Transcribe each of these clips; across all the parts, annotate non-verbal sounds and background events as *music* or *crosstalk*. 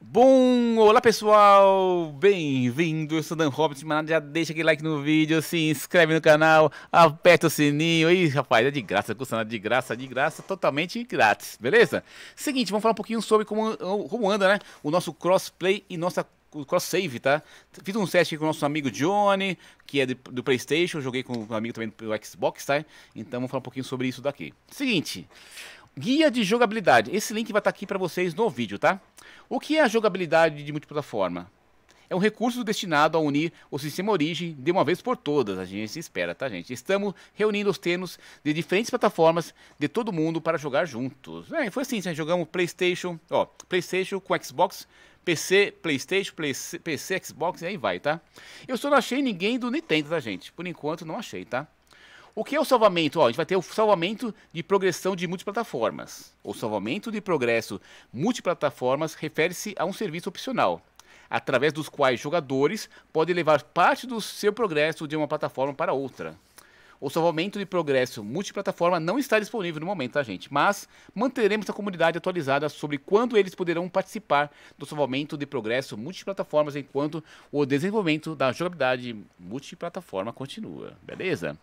Bom, olá pessoal, bem-vindo, eu sou Dan Roberts, já deixa aquele like no vídeo, se inscreve no canal, aperta o sininho, e rapaz, é de graça, custa nada de graça, de graça, totalmente grátis, beleza? Seguinte, vamos falar um pouquinho sobre como, como anda, né, o nosso crossplay e nossa cross-save, tá? Fiz um teste aqui com o nosso amigo Johnny, que é do, do Playstation, joguei com um amigo também do Xbox, tá? Então vamos falar um pouquinho sobre isso daqui. Seguinte, Guia de jogabilidade. Esse link vai estar aqui para vocês no vídeo, tá? O que é a jogabilidade de multiplataforma? É um recurso destinado a unir o sistema origem de uma vez por todas. A gente se espera, tá, gente? Estamos reunindo os termos de diferentes plataformas de todo mundo para jogar juntos. É, foi assim, jogamos PlayStation, ó, PlayStation com Xbox, PC, PlayStation, PC, PC Xbox e aí vai, tá? Eu só não achei ninguém do Nintendo, tá, gente? Por enquanto não achei, tá? O que é o salvamento? Ó, a gente vai ter o salvamento de progressão de multiplataformas. O salvamento de progresso multiplataformas refere-se a um serviço opcional, através dos quais jogadores podem levar parte do seu progresso de uma plataforma para outra. O salvamento de progresso multiplataforma não está disponível no momento, tá, gente? Mas manteremos a comunidade atualizada sobre quando eles poderão participar do salvamento de progresso multiplataformas enquanto o desenvolvimento da jogabilidade multiplataforma continua, beleza?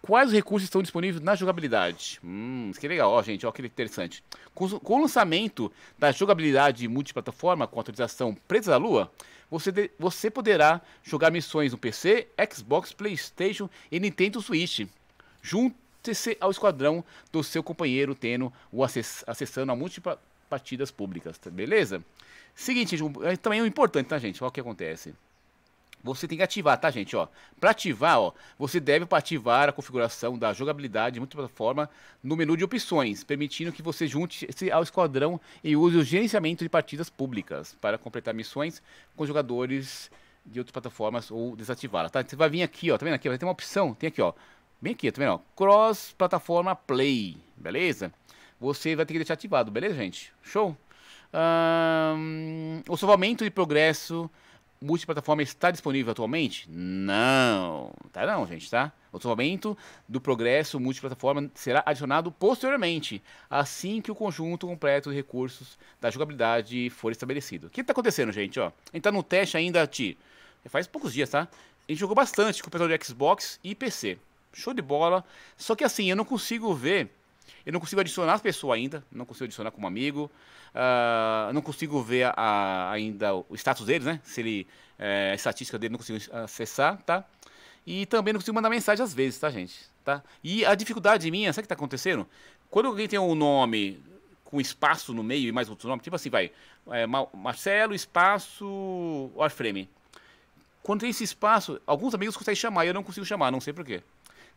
Quais recursos estão disponíveis na jogabilidade? Hum, isso que é legal, ó, gente, ó que interessante. Com, com o lançamento da jogabilidade multiplataforma com atualização Presa da Lua, você, de, você poderá jogar missões no PC, Xbox, PlayStation e Nintendo Switch. Junte-se ao esquadrão do seu companheiro tendo o acess, acessando a múltipla partidas públicas, tá? beleza? Seguinte, é, também é importante, tá, gente? Olha o que acontece. Você tem que ativar, tá, gente? Para ativar, ó, você deve ativar a configuração da jogabilidade multiplataforma no menu de opções, permitindo que você junte-se ao esquadrão e use o gerenciamento de partidas públicas para completar missões com jogadores de outras plataformas ou desativá-la, tá? Você vai vir aqui, ó, tá vendo aqui? Vai ter uma opção, tem aqui, ó, bem aqui, tá vendo? Ó, cross plataforma play, beleza? Você vai ter que deixar ativado, beleza, gente? Show? Um, o salvamento de progresso multiplataforma está disponível atualmente? Não, tá não, gente, tá? O salvamento do progresso multiplataforma será adicionado posteriormente, assim que o conjunto completo de recursos da jogabilidade for estabelecido. O que está acontecendo, gente? Ó, a gente tá no teste ainda, Ti. Faz poucos dias, tá? A gente jogou bastante com o pessoal de Xbox e PC. Show de bola. Só que assim, eu não consigo ver eu não consigo adicionar as pessoas ainda, não consigo adicionar como amigo, uh, não consigo ver a, a, ainda o status deles, né? Se ele, é, a estatística dele não consigo acessar, tá? E também não consigo mandar mensagem às vezes, tá, gente? Tá? E a dificuldade minha, sabe o que tá acontecendo? Quando alguém tem um nome com espaço no meio e mais outro nome, tipo assim, vai, é, Marcelo, espaço, Warframe. Quando tem esse espaço, alguns amigos conseguem chamar, eu não consigo chamar, não sei porquê.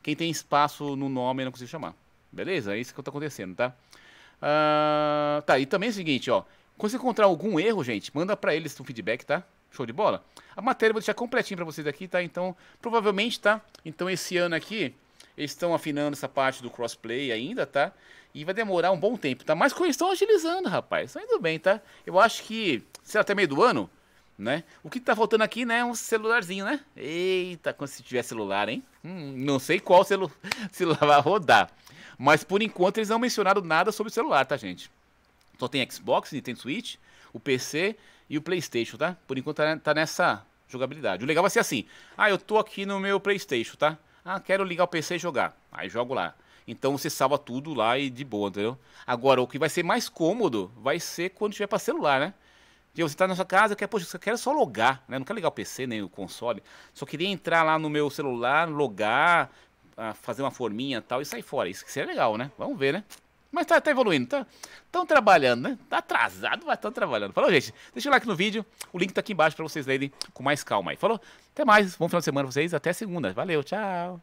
Quem tem espaço no nome, eu não consigo chamar. Beleza? É isso que está acontecendo, tá? Uh, tá, e também é o seguinte, ó. Quando você encontrar algum erro, gente, manda para eles um feedback, tá? Show de bola? A matéria eu vou deixar completinho para vocês aqui, tá? Então, provavelmente, tá? Então, esse ano aqui, eles estão afinando essa parte do crossplay ainda, tá? E vai demorar um bom tempo, tá? Mas eles estão agilizando, rapaz. Estão tá indo bem, tá? Eu acho que, sei lá, até meio do ano, né? O que tá faltando aqui, né? É um celularzinho, né? Eita, quando se tiver celular, hein? Hum, não sei qual celu celular *laughs* vai rodar. Mas por enquanto eles não mencionaram nada sobre o celular, tá, gente? Só tem Xbox, Nintendo Switch, o PC e o PlayStation, tá? Por enquanto tá, tá, nessa jogabilidade. O legal vai ser assim: ah, eu tô aqui no meu PlayStation, tá? Ah, quero ligar o PC e jogar. Aí jogo lá. Então você salva tudo lá e de boa, entendeu? Agora, o que vai ser mais cômodo vai ser quando tiver para celular, né? Porque você tá na sua casa, quer, poxa, quer só logar, né? Não quer ligar o PC nem o console. Só queria entrar lá no meu celular, logar, a fazer uma forminha e tal e sair fora. Isso que seria legal, né? Vamos ver, né? Mas tá, tá evoluindo, tá? Estão trabalhando, né? Tá atrasado, mas estão trabalhando. Falou, gente. Deixa o like no vídeo. O link tá aqui embaixo pra vocês lerem com mais calma aí. Falou? Até mais. Bom final de semana pra vocês. Até segunda. Valeu, tchau.